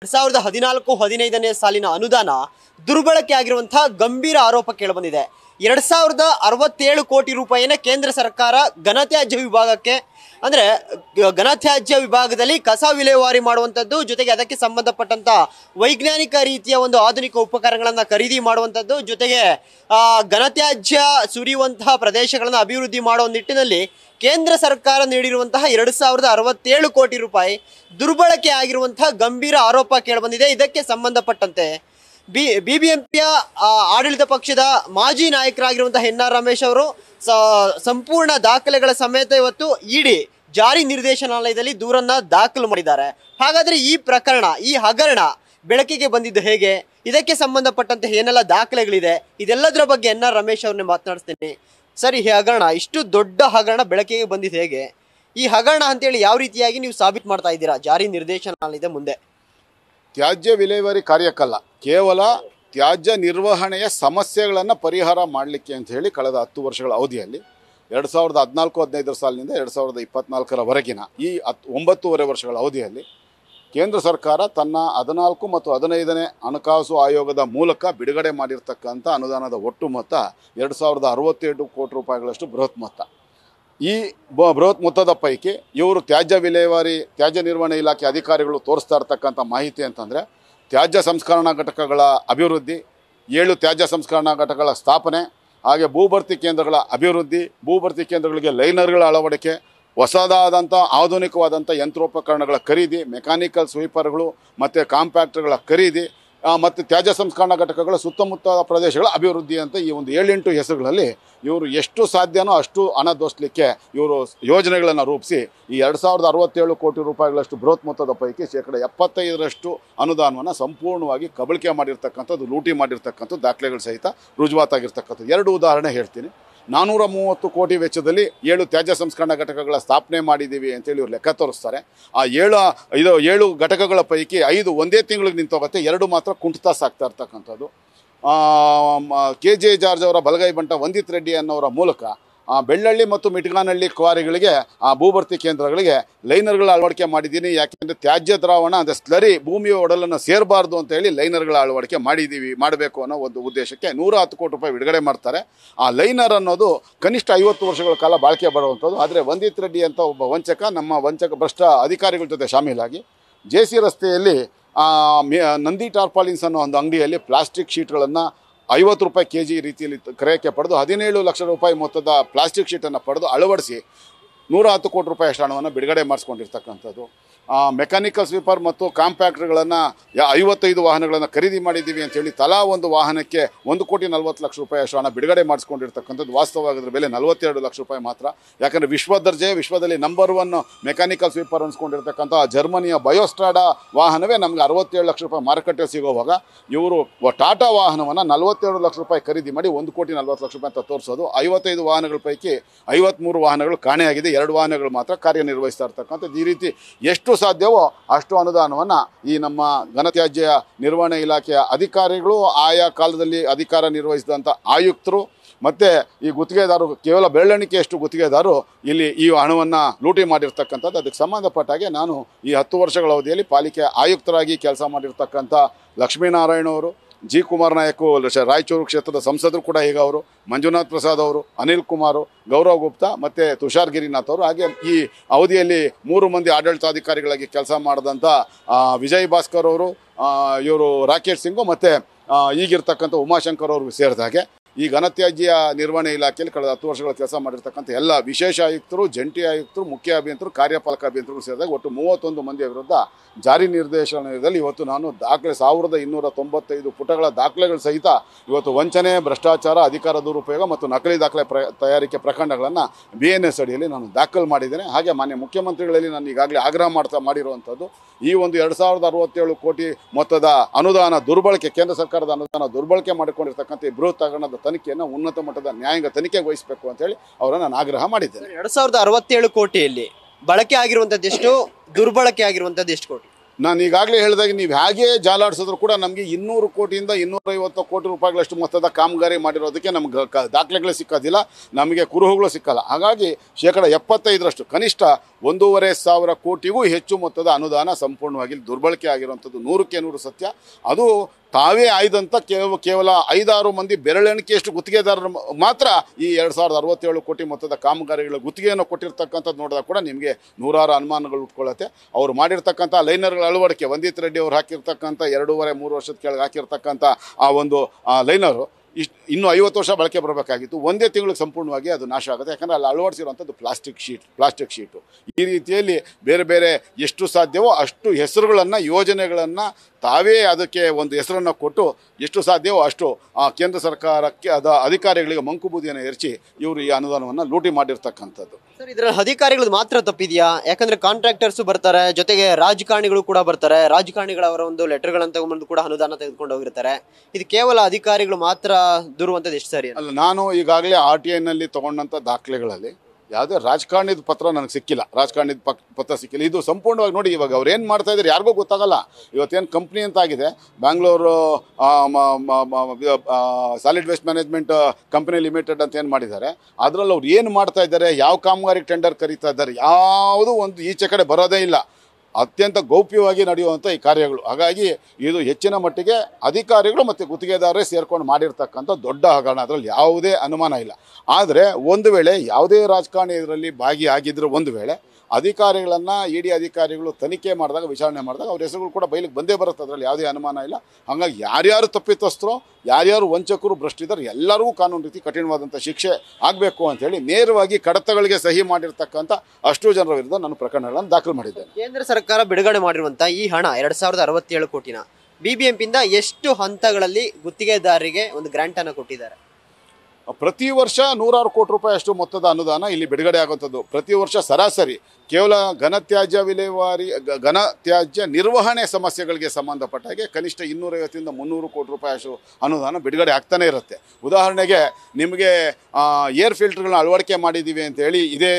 ಎರಡ್ ಸಾವಿರದ ಹದಿನಾಲ್ಕು ಹದಿನೈದನೇ ಸಾಲಿನ ಅನುದಾನ ದುರ್ಬಳಕೆ ಆಗಿರುವಂತಹ ಗಂಭೀರ ಆರೋಪ ಕೇಳಿಬಂದಿದೆ ಎರಡ್ ಸಾವಿರದ ಅರವತ್ತೇಳು ಕೋಟಿ ರೂಪಾಯಿನ ಕೇಂದ್ರ ಸರ್ಕಾರ ಘನತ್ಯಾಜ್ಯ ವಿಭಾಗಕ್ಕೆ ಅಂದರೆ ಘನತ್ಯಾಜ್ಯ ವಿಭಾಗದಲ್ಲಿ ಕಸ ವಿಲೇವಾರಿ ಮಾಡುವಂಥದ್ದು ಜೊತೆಗೆ ಅದಕ್ಕೆ ಸಂಬಂಧಪಟ್ಟಂತ ವೈಜ್ಞಾನಿಕ ರೀತಿಯ ಒಂದು ಆಧುನಿಕ ಉಪಕರಣಗಳನ್ನು ಖರೀದಿ ಮಾಡುವಂಥದ್ದು ಜೊತೆಗೆ ಘನತ್ಯಾಜ್ಯ ಸುರಿಯುವಂತಹ ಪ್ರದೇಶಗಳನ್ನು ಅಭಿವೃದ್ಧಿ ಮಾಡುವ ನಿಟ್ಟಿನಲ್ಲಿ ಕೇಂದ್ರ ಸರ್ಕಾರ ನೀಡಿರುವಂತಹ ಎರಡು ಸಾವಿರದ ಅರವತ್ತೇಳು ಕೋಟಿ ರೂಪಾಯಿ ದುರ್ಬಳಕೆ ಆಗಿರುವಂತಹ ಗಂಭೀರ ಆರೋಪ ಕೇಳಿಬಂದಿದೆ ಇದಕ್ಕೆ ಸಂಬಂಧಪಟ್ಟಂತೆ ಬಿ ಬಿ ಬಿ ಎಂ ಪಿಯ ಆಡಳಿತ ಪಕ್ಷದ ಮಾಜಿ ನಾಯಕರಾಗಿರುವಂತಹ ಎನ್ ಆರ್ ರಮೇಶ್ ಅವರು ಸಂಪೂರ್ಣ ದಾಖಲೆಗಳ ಸಮೇತ ಇವತ್ತು ಇಡಿ ಜಾರಿ ನಿರ್ದೇಶನಾಲಯದಲ್ಲಿ ದೂರನ್ನ ದಾಖಲು ಮಾಡಿದ್ದಾರೆ ಹಾಗಾದ್ರೆ ಈ ಪ್ರಕರಣ ಈ ಹಗರಣ ಬೆಳಕಿಗೆ ಬಂದಿದ್ದು ಹೇಗೆ ಇದಕ್ಕೆ ಸಂಬಂಧಪಟ್ಟಂತೆ ಏನೆಲ್ಲ ದಾಖಲೆಗಳಿದೆ ಇದೆಲ್ಲದರ ಬಗ್ಗೆ ಎನ್ ಆರ್ ರಮೇಶ್ ಅವ್ರನ್ನೇ ಮಾತನಾಡಿಸ್ತೀನಿ ಸರಿ ಈ ಹಗರಣ ಇಷ್ಟು ದೊಡ್ಡ ಹಗರಣ ಬೆಳಕಿಗೆ ಬಂದಿದ್ದು ಹೇಗೆ ಈ ಹಗರಣ ಅಂತೇಳಿ ಯಾವ ರೀತಿಯಾಗಿ ನೀವು ಸಾಬೀತು ಮಾಡ್ತಾ ಇದ್ದೀರಾ ಜಾರಿ ನಿರ್ದೇಶನಾಲಯದ ಮುಂದೆ ತ್ಯಾಜ್ಯ ವಿಲೇವಾರಿ ಕಾರ್ಯಕ್ಕಲ್ಲ ಕೇವಲ ತ್ಯಾಜ್ಯ ನಿರ್ವಹಣೆಯ ಸಮಸ್ಯೆಗಳನ್ನು ಪರಿಹಾರ ಮಾಡಲಿಕ್ಕೆ ಅಂತ ಹೇಳಿ ಕಳೆದ ಹತ್ತು ವರ್ಷಗಳ ಅವಧಿಯಲ್ಲಿ ಎರಡು ಸಾವಿರದ ಹದಿನಾಲ್ಕು ಹದಿನೈದರ ಸಾಲಿನಿಂದ ಎರಡು ಸಾವಿರದ ಇಪ್ಪತ್ನಾಲ್ಕರವರೆಗಿನ ಈ ಹತ್ ಒಂಬತ್ತೂವರೆ ವರ್ಷಗಳ ಅವಧಿಯಲ್ಲಿ ಕೇಂದ್ರ ಸರ್ಕಾರ ತನ್ನ ಹದಿನಾಲ್ಕು ಮತ್ತು ಹದಿನೈದನೇ ಹಣಕಾಸು ಆಯೋಗದ ಮೂಲಕ ಬಿಡುಗಡೆ ಮಾಡಿರ್ತಕ್ಕಂಥ ಅನುದಾನದ ಒಟ್ಟು ಮೊತ್ತ ಎರಡು ಸಾವಿರದ ಅರವತ್ತೇಳು ಕೋಟಿ ರೂಪಾಯಿಗಳಷ್ಟು ಬೃಹತ್ ಮೊತ್ತ ಈ ಬೃಹತ್ ಮೊತ್ತದ ಪೈಕಿ ಇವರು ತ್ಯಾಜ್ಯ ವಿಲೇವಾರಿ ತ್ಯಾಜ್ಯ ನಿರ್ವಹಣೆ ಇಲಾಖೆ ಅಧಿಕಾರಿಗಳು ತೋರಿಸ್ತಾ ಇರ್ತಕ್ಕಂಥ ಮಾಹಿತಿ ಅಂತಂದರೆ ತ್ಯಾಜ್ಯ ಸಂಸ್ಕರಣಾ ಘಟಕಗಳ ಅಭಿವೃದ್ಧಿ ಏಳು ತ್ಯಾಜ್ಯ ಸಂಸ್ಕರಣಾ ಘಟಕಗಳ ಸ್ಥಾಪನೆ ಹಾಗೆ ಭೂಭರ್ತಿ ಕೇಂದ್ರಗಳ ಅಭಿವೃದ್ಧಿ ಭೂಭರ್ತಿ ಕೇಂದ್ರಗಳಿಗೆ ಲೈನರ್ಗಳ ಅಳವಡಿಕೆ ಹೊಸದಾದಂಥ ಆಧುನಿಕವಾದಂಥ ಯಂತ್ರೋಪಕರಣಗಳ ಖರೀದಿ ಮೆಕ್ಯಾನಿಕಲ್ ಸ್ವೀಪರ್ಗಳು ಮತ್ತು ಕಾಂಪ್ಯಾಕ್ಟರ್ಗಳ ಖರೀದಿ ಮತ್ತು ತ್ಯಾಜ್ಯ ಸಂಸ್ಕರಣಾ ಘಟಕಗಳ ಸುತ್ತಮುತ್ತ ಪ್ರದೇಶಗಳ ಅಭಿವೃದ್ಧಿ ಅಂತ ಈ ಒಂದು ಏಳೆಂಟು ಹೆಸರುಗಳಲ್ಲಿ ಇವರು ಎಷ್ಟು ಸಾಧ್ಯನೋ ಅಷ್ಟು ಹಣ ದೋಸ್ಲಿಕ್ಕೆ ಇವರು ಯೋಜನೆಗಳನ್ನು ರೂಪಿಸಿ ಈ ಎರಡು ಸಾವಿರದ ಅರವತ್ತೇಳು ಕೋಟಿ ರೂಪಾಯಿಗಳಷ್ಟು ಬೃಹತ್ ಮೊತ್ತದ ಪೈಕಿ ಶೇಕಡ ಎಪ್ಪತ್ತೈದರಷ್ಟು ಅನುದಾನವನ್ನು ಸಂಪೂರ್ಣವಾಗಿ ಕಬಳಿಕೆ ಮಾಡಿರ್ತಕ್ಕಂಥದ್ದು ಲೂಟಿ ಮಾಡಿರ್ತಕ್ಕಂಥ ದಾಖಲೆಗಳು ಸಹಿತ ರುಜುವಾತಾಗಿರ್ತಕ್ಕಂಥದ್ದು ಎರಡು ಉದಾಹರಣೆ ಹೇಳ್ತೀನಿ ನಾನ್ನೂರ ಮೂವತ್ತು ಕೋಟಿ ವೆಚ್ಚದಲ್ಲಿ ಏಳು ತ್ಯಾಜ್ಯ ಸಂಸ್ಕರಣಾ ಘಟಕಗಳ ಸ್ಥಾಪನೆ ಮಾಡಿದ್ದೀವಿ ಅಂತೇಳಿ ಇವ್ರು ಲೆಕ್ಕ ತೋರಿಸ್ತಾರೆ ಆ ಏಳು ಇದು ಏಳು ಘಟಕಗಳ ಪೈಕಿ ಐದು ಒಂದೇ ತಿಂಗಳಿಗೆ ನಿಂತೋಗುತ್ತೆ ಎರಡು ಮಾತ್ರ ಸಾಗ್ತಾ ಇರ್ತಕ್ಕಂಥದ್ದು ಕೆ ಜೆ ಜಾರ್ಜ್ ಅವರ ಬಲಗೈ ಬಂಟ ವಂದಿತ್ ರೆಡ್ಡಿ ಅನ್ನೋರ ಮೂಲಕ ಬೆಳ್ಳಳ್ಳಿ ಮತ್ತು ಮಿಟಗಾನಹಳ್ಳಿ ಕ್ವಾರಿಗಳಿಗೆ ಆ ಭೂಭರ್ತಿ ಕೇಂದ್ರಗಳಿಗೆ ಲೈನರ್ಗಳ ಅಳವಡಿಕೆ ಮಾಡಿದ್ದೀನಿ ಯಾಕೆಂದರೆ ತ್ಯಾಜ್ಯ ದ್ರಾವಣ ಅಂದರೆ ಸ್ಲರಿ ಭೂಮಿಯ ಒಡಲನ್ನು ಸೇರಬಾರ್ದು ಅಂತ ಹೇಳಿ ಲೈನರ್ಗಳ ಅಳವಡಿಕೆ ಮಾಡಿದ್ದೀವಿ ಮಾಡಬೇಕು ಅನ್ನೋ ಒಂದು ಉದ್ದೇಶಕ್ಕೆ ನೂರ ಹತ್ತು ಕೋಟಿ ರೂಪಾಯಿ ಬಿಡುಗಡೆ ಮಾಡ್ತಾರೆ ಆ ಲೈನರ್ ಅನ್ನೋದು ಕನಿಷ್ಠ ಐವತ್ತು ವರ್ಷಗಳ ಕಾಲ ಬಾಳಿಕೆ ಬರುವಂಥದ್ದು ಆದರೆ ವಂದಿತ್ ರೆಡ್ಡಿ ಅಂತ ಒಬ್ಬ ವಂಚಕ ನಮ್ಮ ವಂಚಕ ಭ್ರಷ್ಟ ಅಧಿಕಾರಿಗಳ ಜೊತೆ ಶಾಮೀಲಾಗಿ ಜೆ ಸಿ ರಸ್ತೆಯಲ್ಲಿ ನಂದಿ ಟಾರ್ಪಾಲಿನ್ಸ್ ಅನ್ನೋ ಒಂದು ಅಂಗಡಿಯಲ್ಲಿ ಪ್ಲಾಸ್ಟಿಕ್ ಶೀಟ್ಗಳನ್ನು ಐವತ್ತು ರೂಪಾಯಿ ಕೆ ಜಿ ರೀತಿಯಲ್ಲಿ ಕ್ರಯಕ್ಕೆ ಪಡೆದು ಹದಿನೇಳು ಲಕ್ಷ ರೂಪಾಯಿ ಮೊತ್ತದ ಪ್ಲಾಸ್ಟಿಕ್ ಶೀಟನ್ನು ಪಡೆದು ಅಳವಡಿಸಿ ನೂರ ಹತ್ತು ಕೋಟಿ ರೂಪಾಯಿ ಅಷ್ಟು ಹಣವನ್ನು ಬಿಡುಗಡೆ ಮಾಡಿಸ್ಕೊಂಡಿರ್ತಕ್ಕಂಥದ್ದು ಮೆಕ್ಯಾನಿಕಲ್ ಸ್ವೀಪರ್ ಮತ್ತು ಕಾಂಪ್ಯಾಕ್ಟ್ಗಳನ್ನು ಐವತ್ತೈದು ವಾಹನಗಳನ್ನು ಖರೀದಿ ಮಾಡಿದ್ದೀವಿ ಅಂತೇಳಿ ತಲಾ ಒಂದು ವಾಹನಕ್ಕೆ ಒಂದು ಕೋಟಿ ನಲವತ್ತು ಲಕ್ಷ ರೂಪಾಯಿ ಅಷ್ಟು ಹಣ ಬಿಡುಗಡೆ ಮಾಡಿಸ್ಕೊಂಡಿರ್ತಕ್ಕಂಥದ್ದು ವಾಸ್ತವವಾಗಿದ್ರ ಬೆಲೆ ನಲವತ್ತೆರಡು ಲಕ್ಷ ರೂಪಾಯಿ ಮಾತ್ರ ಯಾಕಂದರೆ ವಿಶ್ವ ದರ್ಜೆ ವಿಶ್ವದಲ್ಲಿ ನಂಬರ್ ಒನ್ ಮೆಕ್ಯಾನಿಕಲ್ ಸ್ವೀಪರ್ ಅನ್ಸ್ಕೊಂಡಿರ್ತಕ್ಕಂಥ ಜರ್ಮನಿಯ ಬಯೋಸ್ಟ್ರಾಡಾ ವಾಹನವೇ ನಮಗೆ ಅರವತ್ತೇಳು ಲಕ್ಷ ರೂಪಾಯಿ ಮಾರುಕಟ್ಟೆ ಸಿಗೋವಾಗ ಇವರು ಟಾಟಾ ವಾಹನವನ್ನು ನಲವತ್ತೆರಡು ಲಕ್ಷ ರೂಪಾಯಿ ಖರೀದಿ ಮಾಡಿ ಒಂದು ಕೋಟಿ ನಲವತ್ತು ಲಕ್ಷ ರೂಪಾಯಿ ಅಂತ ತೋರಿಸೋದು ಐವತ್ತೈದು ವಾಹನಗಳ ಪೈಕಿ ಐವತ್ತ್ಮೂರು ವಾಹನಗಳು ಕಾಣೆಯಾಗಿದೆ ಎರಡು ವಾಹನಗಳು ಮಾತ್ರ ಕಾರ್ಯನಿರ್ವಹಿಸ್ತಾ ಇರ್ತಕ್ಕಂಥದ್ದು ಈ ರೀತಿ ಎಷ್ಟು ಸಾಧ್ಯವೋ ಅಷ್ಟು ಅನುದಾನವನ್ನು ಈ ನಮ್ಮ ಘನತ್ಯಾಜ್ಯ ನಿರ್ವಹಣೆ ಇಲಾಖೆಯ ಅಧಿಕಾರಿಗಳು ಆಯಾ ಕಾಲದಲ್ಲಿ ಅಧಿಕಾರ ನಿರ್ವಹಿಸಿದಂಥ ಆಯುಕ್ತರು ಮತ್ತು ಈ ಗುತ್ತಿಗೆದಾರರು ಕೇವಲ ಬೆಳ್ಳಣಿಕೆಯಷ್ಟು ಗುತ್ತಿಗೆದಾರರು ಇಲ್ಲಿ ಈ ಹಣವನ್ನು ಲೂಟಿ ಮಾಡಿರ್ತಕ್ಕಂಥದ್ದು ಅದಕ್ಕೆ ಸಂಬಂಧಪಟ್ಟ ಹಾಗೆ ನಾನು ಈ ಹತ್ತು ವರ್ಷಗಳ ಅವಧಿಯಲ್ಲಿ ಪಾಲಿಕೆ ಆಯುಕ್ತರಾಗಿ ಕೆಲಸ ಮಾಡಿರ್ತಕ್ಕಂಥ ಲಕ್ಷ್ಮೀನಾರಾಯಣವರು ಜಿ ಕುಮಾರ್ ನಾಯಕು ರಾಯಚೂರು ಕ್ಷೇತ್ರದ ಸಂಸದರು ಕೂಡ ಈಗ ಅವರು ಮಂಜುನಾಥ್ ಪ್ರಸಾದ್ ಅವರು ಅನಿಲ್ ಕುಮಾರ್ ಗೌರವ್ ಗುಪ್ತಾ ಮತ್ತು ತುಷಾರ್ ಗಿರಿನಾಥ್ ಅವರು ಹಾಗೆ ಈ ಅವಧಿಯಲ್ಲಿ ಮೂರು ಮಂದಿ ಆಡಳಿತಾಧಿಕಾರಿಗಳಾಗಿ ಕೆಲಸ ಮಾಡಿದಂಥ ವಿಜಯ್ ಭಾಸ್ಕರ್ ಅವರು ಇವರು ರಾಕೇಶ್ ಸಿಂಗು ಮತ್ತು ಈಗಿರ್ತಕ್ಕಂಥ ಉಮಾಶಂಕರ್ ಸೇರಿದ ಹಾಗೆ ಈ ಘನತ್ಯಾಜ್ಯ ನಿರ್ವಹಣೆ ಇಲಾಖೆಯಲ್ಲಿ ಕಳೆದ ಹತ್ತು ವರ್ಷಗಳ ಕೆಲಸ ಮಾಡಿರ್ತಕ್ಕಂಥ ಎಲ್ಲ ವಿಶೇಷ ಆಯುಕ್ತರು ಜಂಟಿ ಆಯುಕ್ತರು ಮುಖ್ಯ ಅಭಿಯಂತರು ಕಾರ್ಯಪಾಲಕ ಅಭಿಯಂತರು ಸೇರಿದಾಗ ಒಟ್ಟು ಮೂವತ್ತೊಂದು ಮಂದಿಯ ವಿರುದ್ಧ ಜಾರಿ ನಿರ್ದೇಶನಾಲಯದಲ್ಲಿ ಇವತ್ತು ನಾನು ದಾಖಲೆ ಸಾವಿರದ ಇನ್ನೂರ ತೊಂಬತ್ತೈದು ಪುಟಗಳ ದಾಖಲೆಗಳ ಸಹಿತ ಇವತ್ತು ವಂಚನೆ ಭ್ರಷ್ಟಾಚಾರ ಅಧಿಕಾರ ದುರುಪಯೋಗ ಮತ್ತು ನಕಲಿ ದಾಖಲೆ ಪ್ರ ತಯಾರಿಕೆ ಪ್ರಕರಣಗಳನ್ನು ಬಿ ಎನ್ ಎಸ್ ಅಡಿಯಲ್ಲಿ ನಾನು ದಾಖಲು ಮಾಡಿದ್ದೇನೆ ಹಾಗೆ ಮಾನ್ಯ ಮುಖ್ಯಮಂತ್ರಿಗಳಲ್ಲಿ ನಾನು ಈಗಾಗಲೇ ಆಗ್ರಹ ಮಾಡ್ತಾ ಮಾಡಿರುವಂಥದ್ದು ಈ ಒಂದು ಎರಡು ಸಾವಿರದ ಅರವತ್ತೇಳು ಕೋಟಿ ಮೊತ್ತದ ಅನುದಾನ ದುರ್ಬಳಕೆ ಕೇಂದ್ರ ಸರ್ಕಾರದ ಅನುದಾನ ದುರ್ಬಳಕೆ ಮಾಡಿಕೊಂಡಿರ್ತಕ್ಕಂಥ ಈ ಬೃಹತ್ ಹಗರಣದ ತನಿಖೆಯನ್ನು ಉನ್ನತ ಮಟ್ಟದ ನ್ಯಾಯಾಂಗ ತನಿಖೆಗೆ ವಹಿಸಬೇಕು ಅಂತೇಳಿ ಅವರನ್ನು ನಾನು ಆಗ್ರಹ ಮಾಡಿದ್ದೇನೆ ಎರಡು ಸಾವಿರದ ಅರವತ್ತೇಳು ಕೋಟಿಯಲ್ಲಿ ಬಳಕೆ ಆಗಿರುವಂಥದ್ದು ಎಷ್ಟು ದುರ್ಬಳಕೆ ಆಗಿರುವಂಥದ್ದು ಎಷ್ಟು ಕೋಟಿ ನಾನು ಈಗಾಗಲೇ ಹೇಳಿದಾಗ ನೀವು ಹೇಗೆ ಜಾಲಾಡಿಸಿದ್ರು ಕೂಡ ನಮಗೆ ಇನ್ನೂರು ಕೋಟಿಯಿಂದ ಇನ್ನೂರೈವತ್ತು ಕೋಟಿ ರೂಪಾಯಿಗಳಷ್ಟು ಮೊತ್ತದ ಕಾಮಗಾರಿ ಮಾಡಿರೋದಕ್ಕೆ ನಮ್ಗೆ ಕ ದಾಖಲೆಗಳೇ ಸಿಕ್ಕೋದಿಲ್ಲ ನಮಗೆ ಕುರುಹುಗಳು ಸಿಕ್ಕಲ್ಲ ಹಾಗಾಗಿ ಶೇಕಡ ಎಪ್ಪತ್ತೈದರಷ್ಟು ಕನಿಷ್ಠ ಒಂದೂವರೆ ಸಾವಿರ ಕೋಟಿಗೂ ಹೆಚ್ಚು ಮೊತ್ತದ ಅನುದಾನ ಸಂಪೂರ್ಣವಾಗಿ ದುರ್ಬಳಕೆ ಆಗಿರುವಂಥದ್ದು ನೂರಕ್ಕೆ ನೂರು ಸತ್ಯ ಅದು ತಾವೇ ಆಯ್ದಂಥ ಕೇವ ಕೇವಲ ಐದಾರು ಮಂದಿ ಬೆರಳೆಣಿಕೆಯಷ್ಟು ಗುತ್ತಿಗೆದಾರರು ಮಾತ್ರ ಈ ಎರಡು ಸಾವಿರದ ಅರವತ್ತೇಳು ಕೋಟಿ ಮೊತ್ತದ ಕಾಮಗಾರಿಗಳ ಗುತ್ತಿಗೆಯನ್ನು ಕೊಟ್ಟಿರ್ತಕ್ಕಂಥದ್ದು ನೋಡಿದಾಗ ಕೂಡ ನಿಮಗೆ ನೂರಾರು ಅನುಮಾನಗಳು ಉಟ್ಕೊಳ್ಳುತ್ತೆ ಅವರು ಮಾಡಿರ್ತಕ್ಕಂಥ ಲೈನರ್ಗಳ ಅಳವಡಿಕೆ ವಂದಿತ್ ರೆಡ್ಡಿ ಅವ್ರು ಹಾಕಿರ್ತಕ್ಕಂಥ ಎರಡೂವರೆ ಮೂರು ವರ್ಷದ ಕೆಳಗೆ ಹಾಕಿರ್ತಕ್ಕಂಥ ಆ ಒಂದು ಲೈನರು ಇಷ್ಟು ಇನ್ನೂ ಐವತ್ತು ವರ್ಷ ಬಳಕೆ ಬರಬೇಕಾಗಿತ್ತು ಒಂದೇ ತಿಂಗಳಿಗೆ ಸಂಪೂರ್ಣವಾಗಿ ಅದು ನಾಶ ಆಗುತ್ತೆ ಯಾಕಂದರೆ ಅಲ್ಲಿ ಅಳವಡಿಸಿರುವಂಥದ್ದು ಪ್ಲಾಸ್ಟಿಕ್ ಶೀಟ್ ಪ್ಲಾಸ್ಟಿಕ್ ಶೀಟು ಈ ರೀತಿಯಲ್ಲಿ ಬೇರೆ ಬೇರೆ ಎಷ್ಟು ಸಾಧ್ಯವೋ ಅಷ್ಟು ಹೆಸರುಗಳನ್ನು ಯೋಜನೆಗಳನ್ನು ತಾವೇ ಅದಕ್ಕೆ ಒಂದು ಹೆಸರನ್ನು ಕೊಟ್ಟು ಎಷ್ಟು ಸಾಧ್ಯವೋ ಅಷ್ಟು ಆ ಕೇಂದ್ರ ಸರ್ಕಾರಕ್ಕೆ ಅದ ಅಧಿಕಾರಿಗಳಿಗೆ ಮಂಕುಬೂದಿಯನ್ನು ಎರಚಿ ಇವರು ಈ ಅನುದಾನವನ್ನು ಲೂಟಿ ಮಾಡಿರ್ತಕ್ಕಂಥದ್ದು ಸರ್ ಇದರ ಅಧಿಕಾರಿಗಳು ಮಾತ್ರ ತಪ್ಪಿದೆಯಾ ಯಾಕಂದ್ರೆ ಕಾಂಟ್ರಾಕ್ಟರ್ಸ್ ಬರ್ತಾರೆ ಜೊತೆಗೆ ರಾಜಕಾರಣಿಗಳು ಕೂಡ ಬರ್ತಾರೆ ರಾಜಕಾರಣಿಗಳವರ ಒಂದು ಲೆಟರ್ಗಳನ್ನು ತಗೊಂಡ್ಬಂದು ಕೂಡ ಅನುದಾನ ತೆಗೆದುಕೊಂಡು ಹೋಗಿರ್ತಾರೆ ಇದು ಕೇವಲ ಅಧಿಕಾರಿಗಳು ಮಾತ್ರ ದೂರುವಂಥದ್ದು ಎಷ್ಟು ಸರಿ ಅಲ್ಲ ನಾನು ಈಗಾಗಲೇ ಆರ್ ಟಿ ಐನಲ್ಲಿ ತಗೊಂಡಂಥ ದಾಖಲೆಗಳಲ್ಲಿ ಯಾವುದೇ ರಾಜಕಾರಣಿದ ಪತ್ರ ನನಗೆ ಸಿಕ್ಕಿಲ್ಲ ರಾಜಕಾರಣಿದ ಪತ್ರ ಸಿಕ್ಕಿಲ್ಲ ಇದು ಸಂಪೂರ್ಣವಾಗಿ ನೋಡಿ ಇವಾಗ ಅವ್ರು ಏನು ಮಾಡ್ತಾ ಇದ್ದಾರೆ ಯಾರಿಗೂ ಗೊತ್ತಾಗಲ್ಲ ಇವತ್ತೇನು ಕಂಪ್ನಿ ಅಂತ ಆಗಿದೆ Bangalore solid waste management company limited ಅಂತ ಏನು ಮಾಡಿದ್ದಾರೆ ಅದರಲ್ಲಿ ಅವ್ರು ಏನು ಮಾಡ್ತಾ ಇದ್ದಾರೆ ಯಾವ ಕಾಮಗಾರಿಗೆ ಟೆಂಡರ್ ಕರೀತಾ ಇದ್ದಾರೆ ಯಾವುದೂ ಒಂದು ಈಚೆ ಕಡೆ ಬರೋದೇ ಇಲ್ಲ ಅತ್ಯಂತ ಗೌಪ್ಯವಾಗಿ ನಡೆಯುವಂಥ ಈ ಕಾರ್ಯಗಳು ಹಾಗಾಗಿ ಇದು ಹೆಚ್ಚಿನ ಮಟ್ಟಿಗೆ ಅಧಿಕಾರಿಗಳು ಮತ್ತು ಗುತ್ತಿಗೆದಾರರೇ ಸೇರ್ಕೊಂಡು ಮಾಡಿರ್ತಕ್ಕಂಥ ದೊಡ್ಡ ಹಗರಣ ಅದರಲ್ಲಿ ಯಾವುದೇ ಅನುಮಾನ ಇಲ್ಲ ಆದರೆ ಒಂದು ವೇಳೆ ಯಾವುದೇ ರಾಜಕಾರಣಿ ಇದರಲ್ಲಿ ಭಾಗಿಯಾಗಿದ್ದರೂ ಒಂದು ವೇಳೆ ಅಧಿಕಾರಿಗಳನ್ನು ಇ ಡಿ ಅಧಿಕಾರಿಗಳು ತನಿಖೆ ಮಾಡಿದಾಗ ವಿಚಾರಣೆ ಮಾಡಿದಾಗ ಅವ್ರ ಹೆಸರುಗಳು ಕೂಡ ಬಯಲಿಗೆ ಬಂದೇ ಬರುತ್ತೆ ಅದರಲ್ಲಿ ಯಾವುದೇ ಅನುಮಾನ ಇಲ್ಲ ಹಂಗಾಗಿ ಯಾರ್ಯಾರು ತಪ್ಪಿತಸ್ಥರು ಯಾರ್ಯಾರು ವಂಚಕರು ಭ್ರಷ್ಟಿದ್ದಾರೆ ಎಲ್ಲರಿಗೂ ಕಾನೂನು ರೀತಿ ಕಠಿಣವಾದಂಥ ಶಿಕ್ಷೆ ಆಗಬೇಕು ಅಂತೇಳಿ ನೇರವಾಗಿ ಕಡತಗಳಿಗೆ ಸಹಿ ಮಾಡಿರ್ತಕ್ಕಂಥ ಅಷ್ಟು ಜನರ ವಿರುದ್ಧ ನಾನು ಪ್ರಕರಣಗಳನ್ನು ದಾಖಲು ಮಾಡಿದ್ದೇನೆ ಕೇಂದ್ರ ಸರ್ಕಾರ ಬಿಡುಗಡೆ ಮಾಡಿರುವಂಥ ಈ ಹಣ ಎರಡು ಸಾವಿರದ ಅರವತ್ತೇಳು ಕೋಟಿನ ಬಿ ಬಿ ಬಿಬಿಎಂಪಿಯಿಂದ ಎಷ್ಟು ಹಂತಗಳಲ್ಲಿ ಗುತ್ತಿಗೆದಾರರಿಗೆ ಒಂದು ಗ್ರ್ಯಾಂಟನ್ನು ಕೊಟ್ಟಿದ್ದಾರೆ ಪ್ರತಿ ವರ್ಷ ನೂರಾರು ಕೋಟಿ ರೂಪಾಯಿ ಅಷ್ಟು ಮೊತ್ತದ ಅನುದಾನ ಇಲ್ಲಿ ಬಿಡುಗಡೆ ಆಗುವಂಥದ್ದು ಪ್ರತಿ ವರ್ಷ ಸರಾಸರಿ ಕೇವಲ ಘನತ್ಯಾಜ್ಯ ವಿಲೇವಾರಿ ಘನ ನಿರ್ವಹಣೆ ಸಮಸ್ಯೆಗಳಿಗೆ ಸಂಬಂಧಪಟ್ಟ ಹಾಗೆ ಕನಿಷ್ಠ ಇನ್ನೂರೈವತ್ತರಿಂದ ಮುನ್ನೂರು ಕೋಟಿ ರೂಪಾಯಿ ಅನುದಾನ ಬಿಡುಗಡೆ ಆಗ್ತಾನೇ ಇರುತ್ತೆ ಉದಾಹರಣೆಗೆ ನಿಮಗೆ ಏರ್ ಫಿಲ್ಟರ್ಗಳನ್ನ ಅಳವಡಿಕೆ ಮಾಡಿದ್ದೀವಿ ಅಂತೇಳಿ ಇದೇ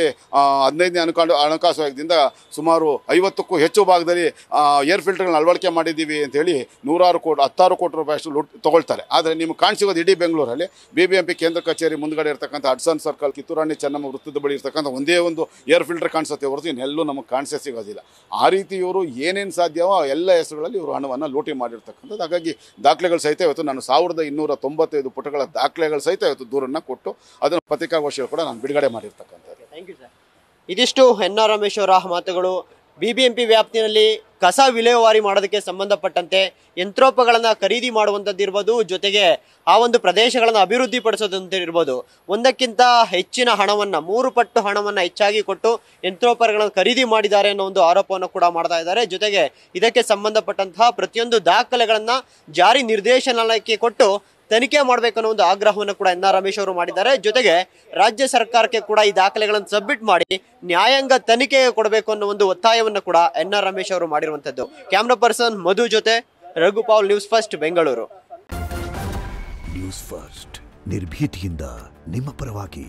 ಹದಿನೈದನೇ ಅನುಕಾಂಡು ಹಣಕಾಸು ಆಯೋಗದಿಂದ ಸುಮಾರು ಐವತ್ತಕ್ಕೂ ಹೆಚ್ಚು ಭಾಗದಲ್ಲಿ ಏರ್ ಫಿಲ್ಟರ್ಗಳನ್ನ ಅಳವಡಿಕೆ ಮಾಡಿದ್ದೀವಿ ಅಂತೇಳಿ ನೂರಾರು ಕೋಟಿ ಹತ್ತಾರು ಕೋಟಿ ರೂಪಾಯಿ ಅಷ್ಟು ಲುಟ್ ತೊಗೊಳ್ತಾರೆ ಆದರೆ ನಿಮ್ಗೆ ಕಾಣಿಸೋದು ಇಡೀ ಬೆಂಗಳೂರಲ್ಲಿ ಬಿ ಬಿ ಎಂ ಪಿ ಕೇಂದ್ರ ಕಚೇರಿ ಮುಂದ್ಗಡೆ ಇರ್ತಕ್ಕಂಥ ಅಡ್ಸನ್ ಸರ್ಕಲ್ ಕಿತ್ತೂರಾಣಿ ಚೆನ್ನಮ್ಮ ವೃತ್ತದ ಬಳಿ ಇರ್ತಕ್ಕಂಥ ಒಂದೇ ಒಂದು ಏರ್ ಫಿಲ್ಟರ್ ಕಾಣಿಸುತ್ತೆ ಹೊರತು ಇನ್ನೆಲ್ಲೂ ನಮಗೆ ಕಾಣಿಸೇ ಸಿಗೋದಿಲ್ಲ ಆ ರೀತಿ ಇವರು ಏನೇನು ಸಾಧ್ಯವೋ ಎಲ್ಲ ಹೆಸರುಗಳಲ್ಲಿ ಇವರು ಹಣವನ್ನು ಲೂಟಿ ಮಾಡಿರ್ತಕ್ಕಂಥದ್ದು ಹಾಗಾಗಿ ದಾಖಲೆಗಳು ಸಹಿತ ಇವತ್ತು ನಾನು ಸಾವಿರದ ಇನ್ನೂರ ತೊಂಬತ್ತೈದು ಪುಟಗಳ ದಾಖಲೆಗಳು ಸಹಿತ ಇವತ್ತು ದೂರನ್ನು ಕೊಟ್ಟು ಅದನ್ನು ಪತ್ರಿಕಾಗೋಷ್ಠಿಗಳು ಕೂಡ ನಾನು ಬಿಡುಗಡೆ ಮಾಡಿರ್ತಕ್ಕಂಥದ್ದು ಥ್ಯಾಂಕ್ ಯು ಸರ್ ಇದಿಷ್ಟು ಎನ್ ಆರ್ ರಮೇಶ್ ಅವರ ಮಾತುಗಳು ಬಿಬಿಎಂಪಿ ವ್ಯಾಪ್ತಿಯಲ್ಲಿ ಕಸ ವಿಲೇವಾರಿ ಮಾಡೋದಕ್ಕೆ ಸಂಬಂಧಪಟ್ಟಂತೆ ಯಂತ್ರೋಪಗಳನ್ನು ಖರೀದಿ ಇರ್ಬೋದು ಜೊತೆಗೆ ಆ ಒಂದು ಪ್ರದೇಶಗಳನ್ನು ಅಭಿವೃದ್ಧಿ ಪಡಿಸೋದಂತಿರ್ಬೋದು ಒಂದಕ್ಕಿಂತ ಹೆಚ್ಚಿನ ಹಣವನ್ನು ಮೂರು ಪಟ್ಟು ಹಣವನ್ನು ಹೆಚ್ಚಾಗಿ ಕೊಟ್ಟು ಯಂತ್ರೋಪಕರಣಗಳನ್ನು ಖರೀದಿ ಮಾಡಿದ್ದಾರೆ ಅನ್ನೋ ಒಂದು ಆರೋಪವನ್ನು ಕೂಡ ಮಾಡ್ತಾ ಇದ್ದಾರೆ ಜೊತೆಗೆ ಇದಕ್ಕೆ ಸಂಬಂಧಪಟ್ಟಂತಹ ಪ್ರತಿಯೊಂದು ದಾಖಲೆಗಳನ್ನು ಜಾರಿ ನಿರ್ದೇಶನಾಲಯಕ್ಕೆ ಕೊಟ್ಟು ತನಿಖೆ ಅನ್ನೋ ಒಂದು ಆಗ್ರಹವನ್ನು ಕೂಡ ಎನ್ ಆರ್ ರಮೇಶ್ ಅವರು ಮಾಡಿದ್ದಾರೆ ಜೊತೆಗೆ ರಾಜ್ಯ ಸರ್ಕಾರಕ್ಕೆ ಕೂಡ ಈ ದಾಖಲೆಗಳನ್ನು ಸಬ್ಮಿಟ್ ಮಾಡಿ ನ್ಯಾಯಾಂಗ ತನಿಖೆ ಕೊಡಬೇಕು ಅನ್ನೋ ಒಂದು ಒತ್ತಾಯವನ್ನು ಕೂಡ ಎನ್ ಆರ್ ರಮೇಶ್ ಅವರು ಮಾಡಿರುವಂತದ್ದು ಕ್ಯಾಮ್ರಾ ಪರ್ಸನ್ ಮಧು ಜೊತೆ Raghupal News First Bengaluru News First ನಿರ್ಭೀತಿಯಿಂದ ನಿಮ್ಮ ಪರವಾಗಿ